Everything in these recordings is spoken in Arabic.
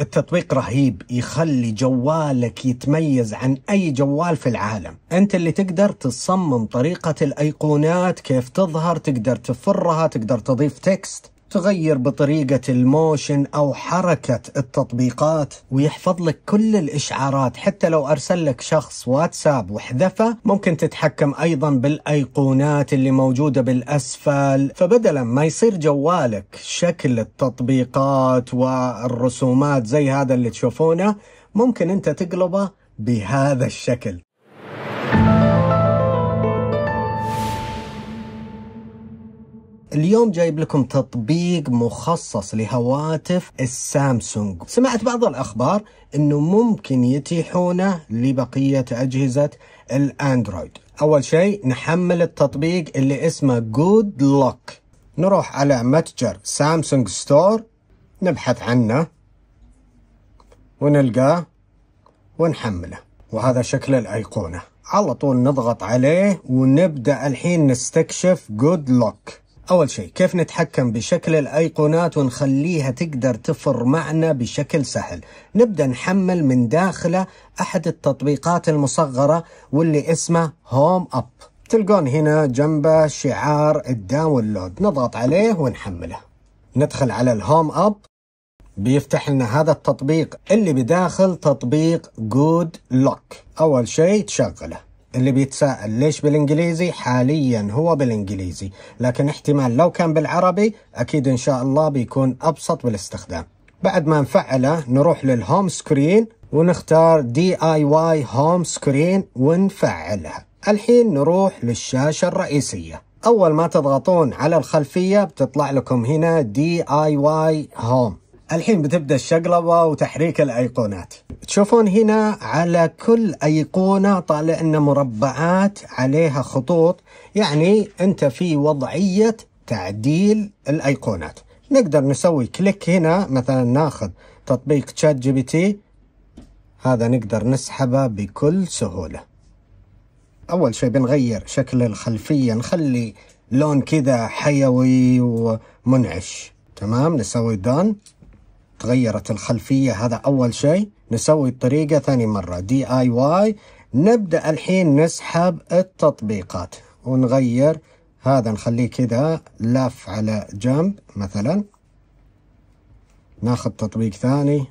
التطبيق رهيب يخلي جوالك يتميز عن أي جوال في العالم أنت اللي تقدر تصمم طريقة الأيقونات كيف تظهر تقدر تفرها تقدر تضيف تكست تغير بطريقة الموشن أو حركة التطبيقات ويحفظ لك كل الإشعارات حتى لو أرسل لك شخص واتساب وحذفه ممكن تتحكم أيضا بالأيقونات اللي موجودة بالأسفل فبدلا ما يصير جوالك شكل التطبيقات والرسومات زي هذا اللي تشوفونه ممكن أنت تقلبه بهذا الشكل اليوم جايب لكم تطبيق مخصص لهواتف السامسونج سمعت بعض الأخبار أنه ممكن يتيحونه لبقية أجهزة الأندرويد أول شيء نحمل التطبيق اللي اسمه جود لوك نروح على متجر سامسونج ستور نبحث عنه ونلقاه ونحمله وهذا شكل الأيقونة على طول نضغط عليه ونبدأ الحين نستكشف جود لوك أول شيء كيف نتحكم بشكل الأيقونات ونخليها تقدر تفر معنا بشكل سهل نبدأ نحمل من داخله أحد التطبيقات المصغرة واللي اسمه هوم أب تلقون هنا جنبه شعار الداونلود نضغط عليه ونحمله ندخل على الهوم أب بيفتح لنا هذا التطبيق اللي بداخل تطبيق جود لوك أول شيء تشغله اللي بيتساءل ليش بالانجليزي حاليا هو بالانجليزي لكن احتمال لو كان بالعربي اكيد ان شاء الله بيكون ابسط بالاستخدام بعد ما نفعله نروح للهوم سكرين ونختار دي اي واي هوم سكرين ونفعلها الحين نروح للشاشة الرئيسية أول ما تضغطون على الخلفية بتطلع لكم هنا دي اي واي هوم الحين بتبدأ الشقلبة وتحريك الأيقونات تشوفون هنا على كل أيقونة طالع لنا مربعات عليها خطوط يعني أنت في وضعية تعديل الأيقونات نقدر نسوي كليك هنا مثلا ناخذ تطبيق تشات جي بي تي هذا نقدر نسحبه بكل سهولة أول شيء بنغير شكل الخلفية نخلي لون كذا حيوي ومنعش تمام نسوي دون تغيرت الخلفية هذا أول شيء نسوي الطريقة ثاني مرة دي اي واي نبدأ الحين نسحب التطبيقات ونغير هذا نخليه كذا لف على جنب مثلا ناخذ تطبيق ثاني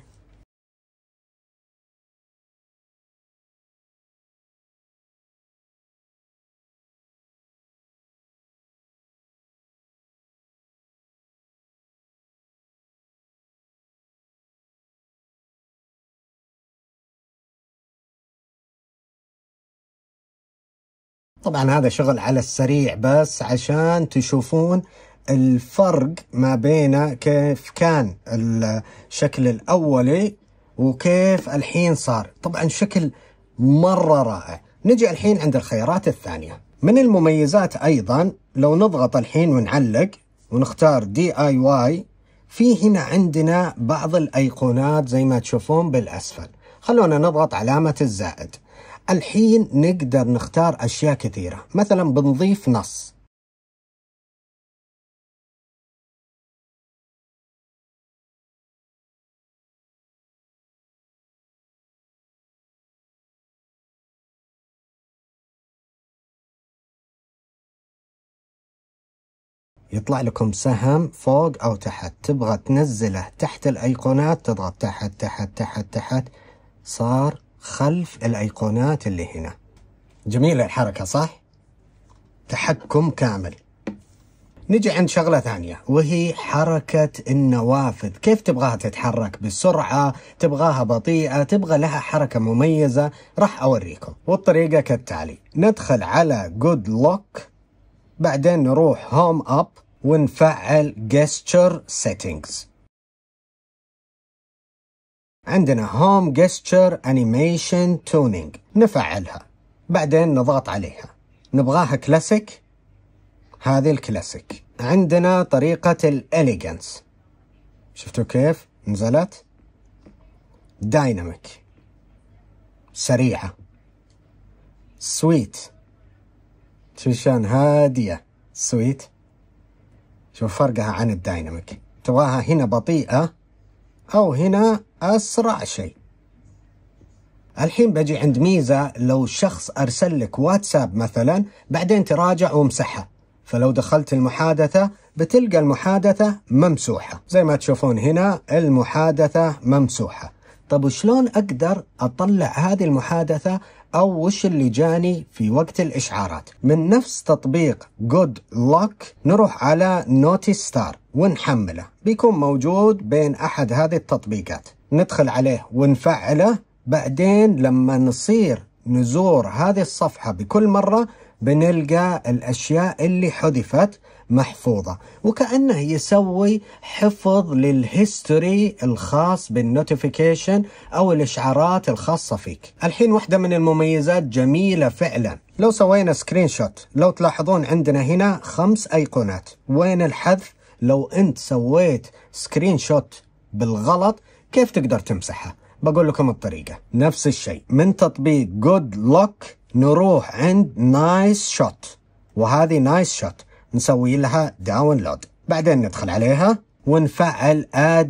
طبعا هذا شغل على السريع بس عشان تشوفون الفرق ما بين كيف كان الشكل الأولي وكيف الحين صار طبعا شكل مرة رائع نجي الحين عند الخيارات الثانية من المميزات أيضا لو نضغط الحين ونعلق ونختار دي آي واي في هنا عندنا بعض الأيقونات زي ما تشوفون بالأسفل خلونا نضغط علامة الزائد الحين نقدر نختار أشياء كثيرة مثلا بنضيف نص يطلع لكم سهم فوق أو تحت تبغى تنزله تحت الأيقونات تضغط تحت تحت تحت تحت صار خلف الأيقونات اللي هنا جميلة الحركة صح؟ تحكم كامل نجي عند شغلة ثانية وهي حركة النوافذ كيف تبغاها تتحرك بسرعة تبغاها بطيئة تبغى لها حركة مميزة راح أوريكم والطريقة كالتالي ندخل على جود لوك بعدين نروح هوم أب ونفعل gesture settings عندنا هوم جستشر انيميشن تونينج نفعلها بعدين نضغط عليها نبغاها كلاسيك هذه الكلاسيك عندنا طريقة الاليجنس شفتوا كيف نزلت دايناميك سريعة سويت شلون هادية سويت شوف فرقها عن الدايناميك تبغاها هنا بطيئة أو هنا أسرع شيء الحين بجي عند ميزة لو شخص أرسل لك واتساب مثلا بعدين تراجع وامسحها فلو دخلت المحادثة بتلقى المحادثة ممسوحة زي ما تشوفون هنا المحادثة ممسوحة طب وشلون أقدر أطلع هذه المحادثة أو وش اللي جاني في وقت الإشعارات من نفس تطبيق جود لوك نروح على نوتي ستار ونحمله بيكون موجود بين أحد هذه التطبيقات ندخل عليه ونفعله بعدين لما نصير نزور هذه الصفحة بكل مرة بنلقى الأشياء اللي حذفت محفوظة وكأنه يسوي حفظ للهيستوري الخاص بالنوتيفيكيشن أو الإشعارات الخاصة فيك الحين واحدة من المميزات جميلة فعلا لو سوينا سكرين شوت لو تلاحظون عندنا هنا خمس أيقونات وين الحذف لو أنت سويت سكرين شوت بالغلط كيف تقدر تمسحها بقول لكم الطريقة نفس الشيء من تطبيق جود لوك نروح عند نايس شوت وهذه نايس شوت نسوي لها داونلود بعدين ندخل عليها ونفعل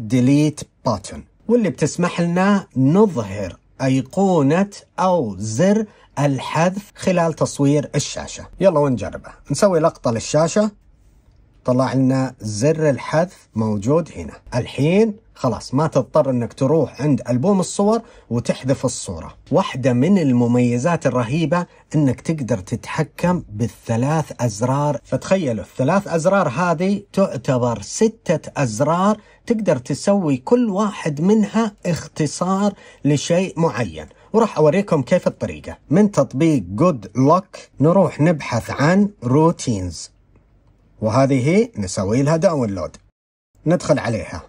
ديليت باتون واللي بتسمح لنا نظهر أيقونة أو زر الحذف خلال تصوير الشاشة يلا ونجربه نسوي لقطة للشاشة طلع لنا زر الحذف موجود هنا الحين خلاص ما تضطر انك تروح عند البوم الصور وتحذف الصوره. واحده من المميزات الرهيبه انك تقدر تتحكم بالثلاث ازرار، فتخيلوا الثلاث ازرار هذه تعتبر سته ازرار تقدر تسوي كل واحد منها اختصار لشيء معين. وراح اوريكم كيف الطريقه من تطبيق جود لوك نروح نبحث عن روتينز وهذه نسوي لها داونلود ندخل عليها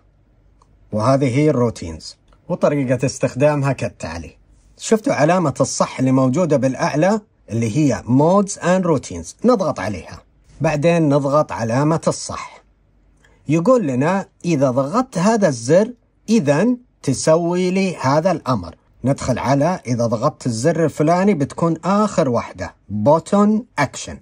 وهذه هي الروتينز وطريقة استخدامها كالتالي شفتوا علامة الصح اللي موجودة بالأعلى اللي هي Modes and Routines نضغط عليها بعدين نضغط علامة الصح يقول لنا إذا ضغطت هذا الزر إذا تسوي لي هذا الأمر ندخل على إذا ضغطت الزر الفلاني بتكون آخر واحدة بوتون أكشن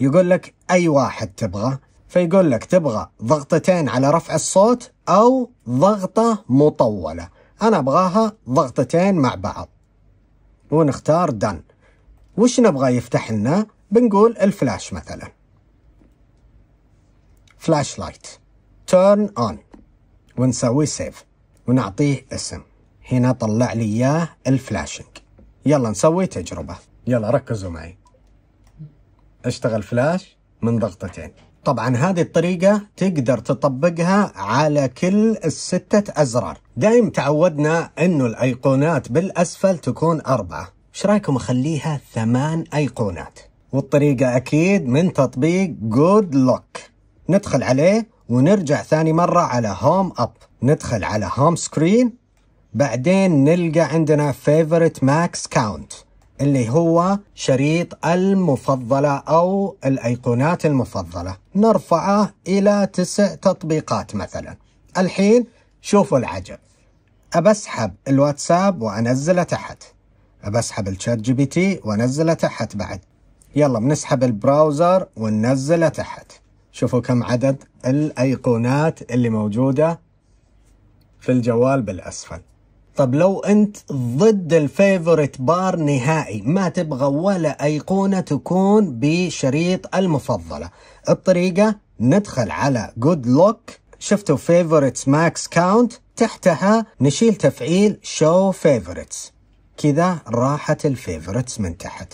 يقول لك أي واحد تبغى فيقول لك تبغى ضغطتين على رفع الصوت أو ضغطة مطولة أنا أبغاها ضغطتين مع بعض ونختار دن وش نبغى يفتح لنا بنقول الفلاش مثلا فلاش لايت تيرن اون ونسوي سيف ونعطيه اسم هنا طلع لي اياه الفلاشنج يلا نسوي تجربه يلا ركزوا معي اشتغل فلاش من ضغطتين طبعا هذه الطريقة تقدر تطبقها على كل الستة أزرار دايم تعودنا أنه الأيقونات بالأسفل تكون أربعة ايش رايكم اخليها ثمان ايقونات والطريقة اكيد من تطبيق جود لوك ندخل عليه ونرجع ثاني مرة على هوم اب ندخل على هوم سكرين بعدين نلقى عندنا فيفورت ماكس كاونت اللي هو شريط المفضلة أو الأيقونات المفضلة نرفعه إلى تسع تطبيقات مثلا الحين شوفوا العجب أبسحب الواتساب وأنزله تحت أبسحب الشات جي بي تي وأنزله تحت بعد يلا بنسحب البراوزر وننزله تحت شوفوا كم عدد الأيقونات اللي موجودة في الجوال بالأسفل طب لو انت ضد الفيفوريت بار نهائي ما تبغى ولا ايقونه تكون بشريط المفضله الطريقه ندخل على جود لوك شفتوا فيفوريتس ماكس كاونت تحتها نشيل تفعيل شو فيفوريتس كذا راحت الفيفوريتس من تحت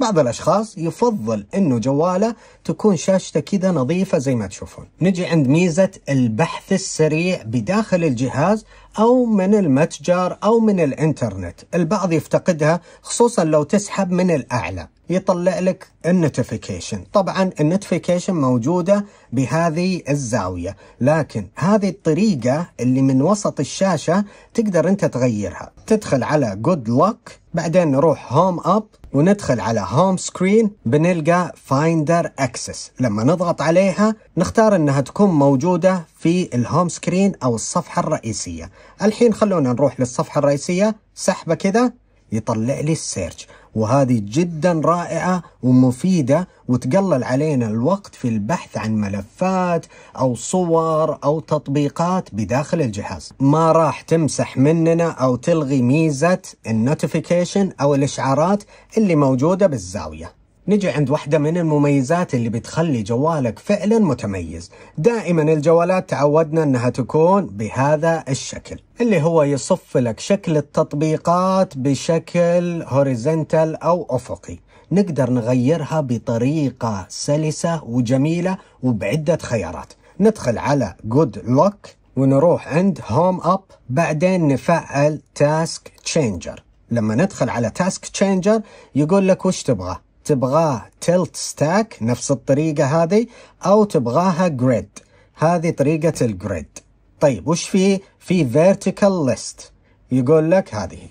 بعض الأشخاص يفضل أنه جواله تكون شاشته كذا نظيفة زي ما تشوفون نجي عند ميزة البحث السريع بداخل الجهاز أو من المتجر أو من الإنترنت البعض يفتقدها خصوصا لو تسحب من الأعلى يطلع لك النوتيفيكيشن طبعا النوتيفيكيشن موجودة بهذه الزاوية لكن هذه الطريقة اللي من وسط الشاشة تقدر انت تغيرها تدخل على جود لوك بعدين نروح هوم اب وندخل على هوم سكرين بنلقى فايندر اكسس لما نضغط عليها نختار انها تكون موجودة في الهوم سكرين او الصفحه الرئيسيه الحين خلونا نروح للصفحه الرئيسيه سحبه كذا يطلع لي السيرش وهذه جدا رائعة ومفيدة وتقلل علينا الوقت في البحث عن ملفات أو صور أو تطبيقات بداخل الجهاز ما راح تمسح مننا أو تلغي ميزة النوتيفيكيشن أو الإشعارات اللي موجودة بالزاوية نجي عند واحدة من المميزات اللي بتخلي جوالك فعلا متميز دائما الجوالات تعودنا أنها تكون بهذا الشكل اللي هو يصف لك شكل التطبيقات بشكل هوريزنتال أو أفقي نقدر نغيرها بطريقة سلسة وجميلة وبعدة خيارات ندخل على جود لوك ونروح عند هوم اب بعدين نفعل تاسك تشينجر لما ندخل على تاسك تشينجر يقول لك وش تبغى تبغاه تلت ستاك نفس الطريقة هذه أو تبغاها جريد هذه طريقة الجريد طيب وش في في فيرتيكال ليست يقول لك هذه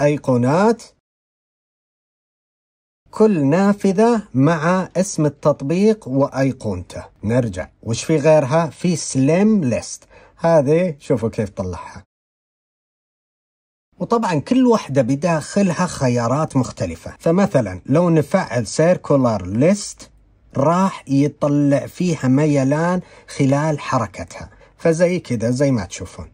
أيقونات كل نافذة مع اسم التطبيق وأيقونته نرجع وش في غيرها في سليم ليست هذه شوفوا كيف طلعها وطبعا كل واحدة بداخلها خيارات مختلفة فمثلا لو نفعل سيركولار ليست راح يطلع فيها ميلان خلال حركتها فزي كده زي ما تشوفون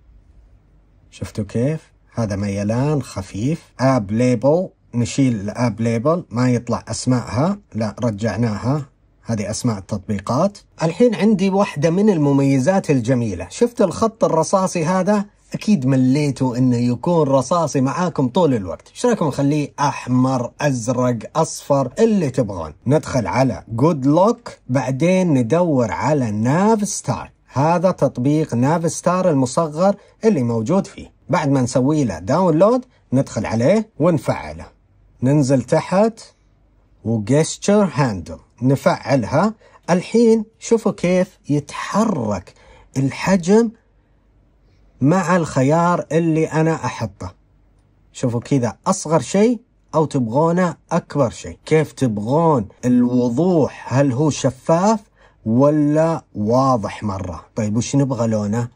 شفتوا كيف هذا ميلان خفيف اب ليبل نشيل الاب ليبل ما يطلع اسمائها لا رجعناها هذه أسماء التطبيقات الحين عندي واحدة من المميزات الجميلة شفت الخط الرصاصي هذا اكيد مليتوا انه يكون رصاصي معاكم طول الوقت ايش رايكم نخليه احمر ازرق اصفر اللي تبغون ندخل على جود لوك بعدين ندور على ناف ستار هذا تطبيق ناف ستار المصغر اللي موجود فيه بعد ما نسوي له داونلود ندخل عليه ونفعله ننزل تحت وجستشر هاندل نفعلها الحين شوفوا كيف يتحرك الحجم مع الخيار اللي أنا أحطه شوفوا كذا أصغر شيء أو تبغونه أكبر شيء كيف تبغون الوضوح هل هو شفاف ولا واضح مرة طيب وش نبغى لونه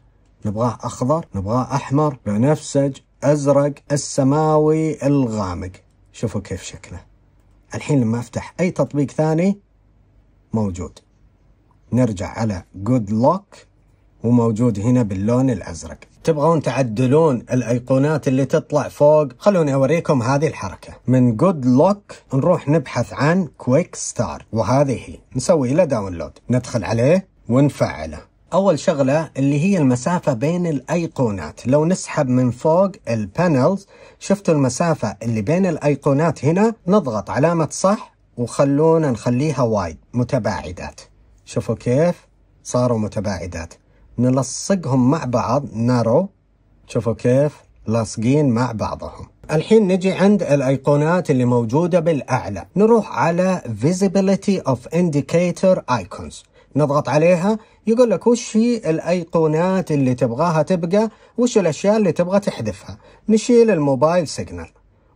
نبغاه أخضر نبغاه أحمر بنفسج أزرق السماوي الغامق شوفوا كيف شكله الحين لما أفتح أي تطبيق ثاني موجود نرجع على جود لوك وموجود هنا باللون الأزرق تبغون تعدلون الايقونات اللي تطلع فوق خلوني اوريكم هذه الحركة من جود لوك نروح نبحث عن كويك ستار وهذه هي نسوي له داونلود ندخل عليه ونفعله أول شغلة اللي هي المسافة بين الأيقونات لو نسحب من فوق البانلز شفتوا المسافة اللي بين الأيقونات هنا نضغط علامة صح وخلونا نخليها وايد متباعدات شوفوا كيف صاروا متباعدات نلصقهم مع بعض نارو شوفوا كيف لاصقين مع بعضهم الحين نجي عند الايقونات اللي موجوده بالاعلى نروح على visibility of indicator icons نضغط عليها يقول لك وش هي الايقونات اللي تبغاها تبقى وش الاشياء اللي تبغى تحذفها نشيل الموبايل سيجنال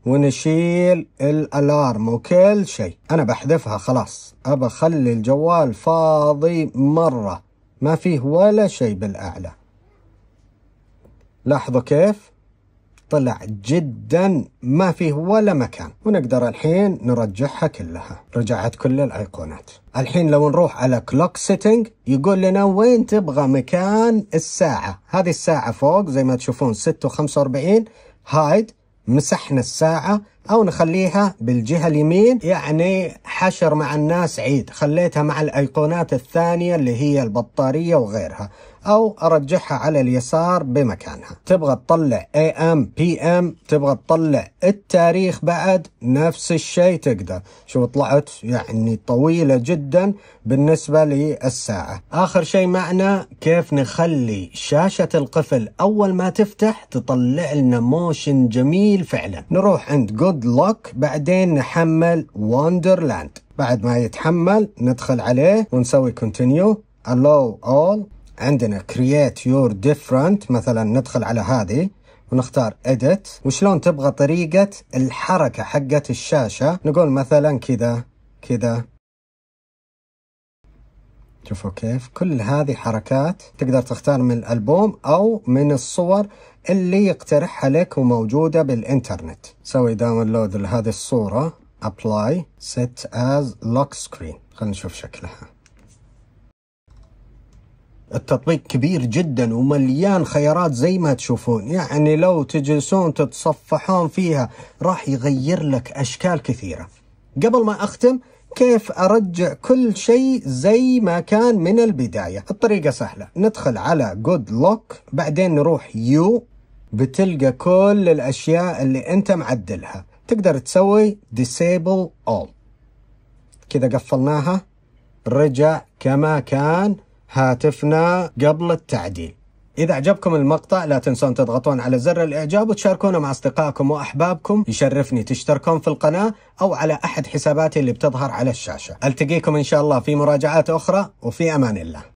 ونشيل الالارم وكل شيء انا بحذفها خلاص ابى اخلي الجوال فاضي مره ما فيه ولا شيء بالأعلى لاحظوا كيف طلع جدا ما فيه ولا مكان ونقدر الحين نرجعها كلها رجعت كل الايقونات الحين لو نروح على كلوك سيتنج يقول لنا وين تبغى مكان الساعة هذه الساعة فوق زي ما تشوفون 6 و45 هايد مسحنا الساعة او نخليها بالجهه اليمين يعني حشر مع الناس عيد خليتها مع الايقونات الثانيه اللي هي البطاريه وغيرها او ارجعها على اليسار بمكانها تبغى تطلع اي ام بي ام تبغى تطلع التاريخ بعد نفس الشيء تقدر شو طلعت يعني طويلة جدا بالنسبة للساعة اخر شيء معنا كيف نخلي شاشة القفل اول ما تفتح تطلع لنا موشن جميل فعلا نروح عند جود جود لوك بعدين نحمل وندرلاند بعد ما يتحمل ندخل عليه ونسوي كونتينيو allow all عندنا create your different مثلا ندخل على هذه ونختار edit وشلون تبغى طريقة الحركة حقت الشاشة نقول مثلا كذا كذا شوفوا كيف كل هذه حركات تقدر تختار من الألبوم أو من الصور اللي يقترحها لك وموجودة بالإنترنت سوي داونلود لهذه الصورة Apply Set as Lock Screen خلينا نشوف شكلها التطبيق كبير جدا ومليان خيارات زي ما تشوفون يعني لو تجلسون تتصفحون فيها راح يغير لك أشكال كثيرة قبل ما أختم كيف أرجع كل شيء زي ما كان من البداية الطريقة سهلة ندخل على جود لوك بعدين نروح يو بتلقى كل الأشياء اللي أنت معدلها تقدر تسوي disable all كذا قفلناها رجع كما كان هاتفنا قبل التعديل إذا عجبكم المقطع لا تنسون تضغطون على زر الإعجاب وتشاركونه مع أصدقائكم وأحبابكم يشرفني تشتركون في القناة أو على أحد حساباتي اللي بتظهر على الشاشة ألتقيكم إن شاء الله في مراجعات أخرى وفي أمان الله